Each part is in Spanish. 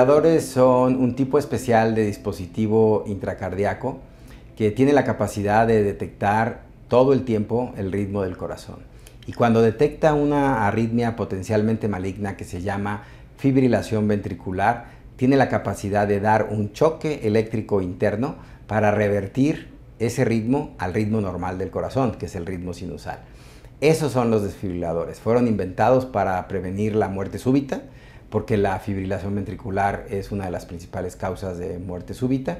desfibriladores son un tipo especial de dispositivo intracardíaco que tiene la capacidad de detectar todo el tiempo el ritmo del corazón. Y cuando detecta una arritmia potencialmente maligna que se llama fibrilación ventricular, tiene la capacidad de dar un choque eléctrico interno para revertir ese ritmo al ritmo normal del corazón, que es el ritmo sinusal. Esos son los desfibriladores. Fueron inventados para prevenir la muerte súbita, porque la fibrilación ventricular es una de las principales causas de muerte súbita.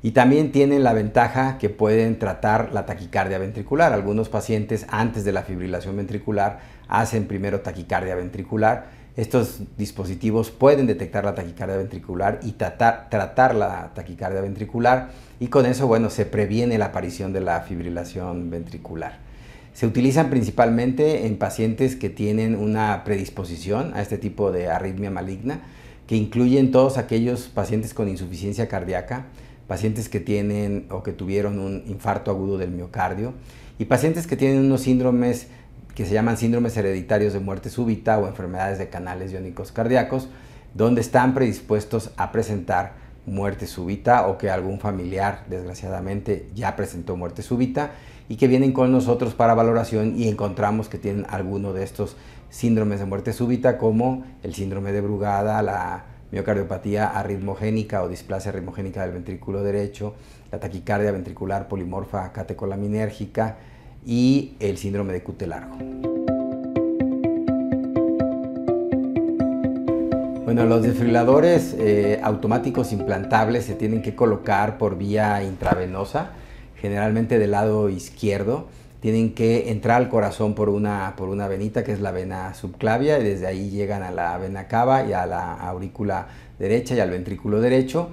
Y también tienen la ventaja que pueden tratar la taquicardia ventricular. Algunos pacientes antes de la fibrilación ventricular hacen primero taquicardia ventricular. Estos dispositivos pueden detectar la taquicardia ventricular y tratar, la taquicardia ventricular y con eso, bueno, se previene la aparición de la fibrilación ventricular. Se utilizan principalmente en pacientes que tienen una predisposición a este tipo de arritmia maligna, que incluyen todos aquellos pacientes con insuficiencia cardíaca, pacientes que tienen o que tuvieron un infarto agudo del miocardio y pacientes que tienen unos síndromes que se llaman síndromes hereditarios de muerte súbita o enfermedades de canales iónicos cardíacos, donde están predispuestos a presentar muerte súbita o que algún familiar desgraciadamente ya presentó muerte súbita y que vienen con nosotros para valoración y encontramos que tienen alguno de estos síndromes de muerte súbita como el síndrome de Brugada, la miocardiopatía arritmogénica o displasia arritmogénica del ventrículo derecho, la taquicardia ventricular polimorfa catecolaminérgica y el síndrome de cute largo. Bueno, los desfibriladores eh, automáticos implantables se tienen que colocar por vía intravenosa generalmente del lado izquierdo, tienen que entrar al corazón por una, por una venita que es la vena subclavia y desde ahí llegan a la vena cava y a la aurícula derecha y al ventrículo derecho.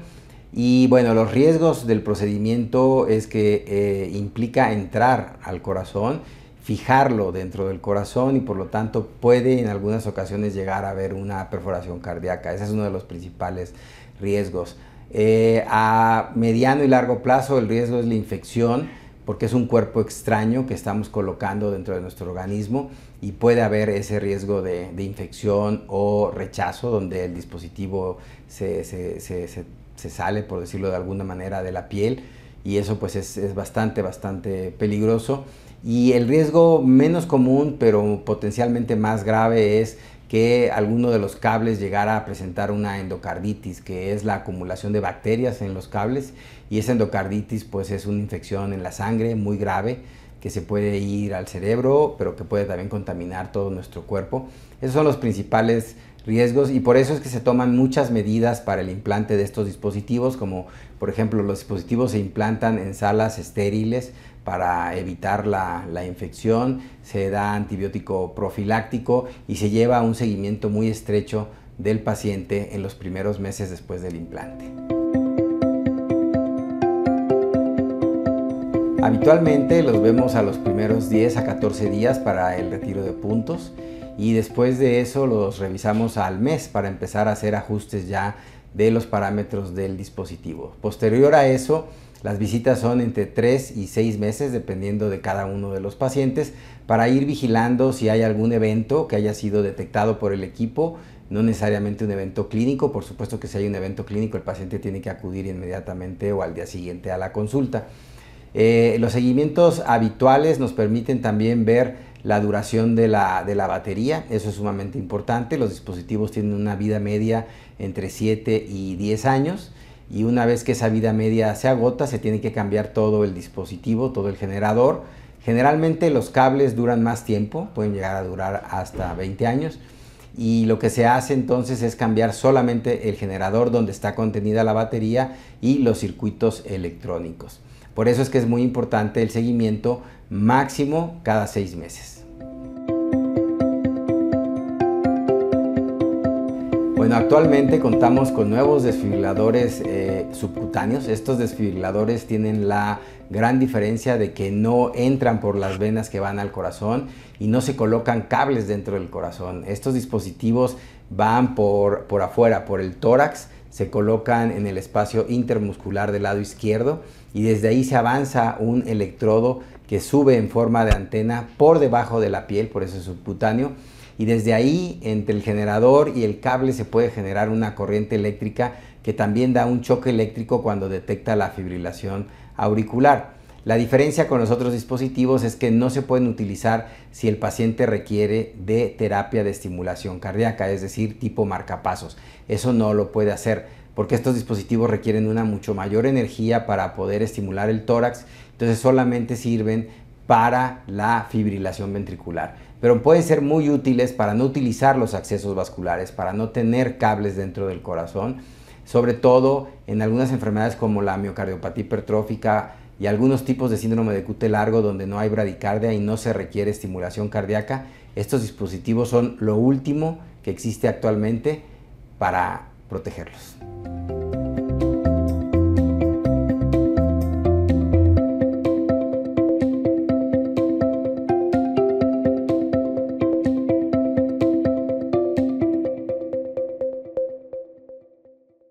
Y bueno, los riesgos del procedimiento es que eh, implica entrar al corazón, fijarlo dentro del corazón y por lo tanto puede en algunas ocasiones llegar a haber una perforación cardíaca. Ese es uno de los principales riesgos. Eh, a mediano y largo plazo el riesgo es la infección porque es un cuerpo extraño que estamos colocando dentro de nuestro organismo y puede haber ese riesgo de, infección o rechazo donde el dispositivo se, sale, por decirlo de alguna manera, de la piel y eso pues es, es bastante, bastante peligroso. Y el riesgo menos común pero potencialmente más grave es que alguno de los cables llegara a presentar una endocarditis, que es la acumulación de bacterias en los cables y esa endocarditis pues es una infección en la sangre muy grave que se puede ir al cerebro, pero que puede también contaminar todo nuestro cuerpo. Esos son los principales riesgos y por eso es que se toman muchas medidas para el implante de estos dispositivos, como por ejemplo los dispositivos se implantan en salas estériles para evitar la, infección, se da antibiótico profiláctico y se lleva un seguimiento muy estrecho del paciente en los primeros meses después del implante. Habitualmente los vemos a los primeros 10 a 14 días para el retiro de puntos y después de eso los revisamos al mes para empezar a hacer ajustes ya de los parámetros del dispositivo. Posterior a eso, las visitas son entre 3 y 6 meses, dependiendo de cada uno de los pacientes, para ir vigilando si hay algún evento que haya sido detectado por el equipo, no necesariamente un evento clínico, por supuesto que si hay un evento clínico el paciente tiene que acudir inmediatamente o al día siguiente a la consulta. Eh, los seguimientos habituales nos permiten también ver la duración de la, de la, batería, eso es sumamente importante, los dispositivos tienen una vida media entre 7 y 10 años y una vez que esa vida media se agota se tiene que cambiar todo el dispositivo, todo el generador. Generalmente los cables duran más tiempo, pueden llegar a durar hasta 20 años y lo que se hace entonces es cambiar solamente el generador donde está contenida la batería y los circuitos electrónicos. Por eso es que es muy importante el seguimiento máximo cada seis meses. Bueno, actualmente contamos con nuevos desfibriladores eh, subcutáneos. Estos desfibriladores tienen la gran diferencia de que no entran por las venas que van al corazón y no se colocan cables dentro del corazón. Estos dispositivos van por, por afuera, por el tórax, se colocan en el espacio intermuscular del lado izquierdo y desde ahí se avanza un electrodo que sube en forma de antena por debajo de la piel, por ese subcutáneo y desde ahí entre el generador y el cable se puede generar una corriente eléctrica que también da un choque eléctrico cuando detecta la fibrilación auricular. La diferencia con los otros dispositivos es que no se pueden utilizar si el paciente requiere de terapia de estimulación cardíaca, es decir, tipo marcapasos. Eso no lo puede hacer porque estos dispositivos requieren una mucho mayor energía para poder estimular el tórax, entonces solamente sirven para la fibrilación ventricular pero pueden ser muy útiles para no utilizar los accesos vasculares, para no tener cables dentro del corazón, sobre todo en algunas enfermedades como la miocardiopatía hipertrófica y algunos tipos de síndrome de QT largo donde no hay bradicardia y no se requiere estimulación cardíaca. Estos dispositivos son lo último que existe actualmente para protegerlos.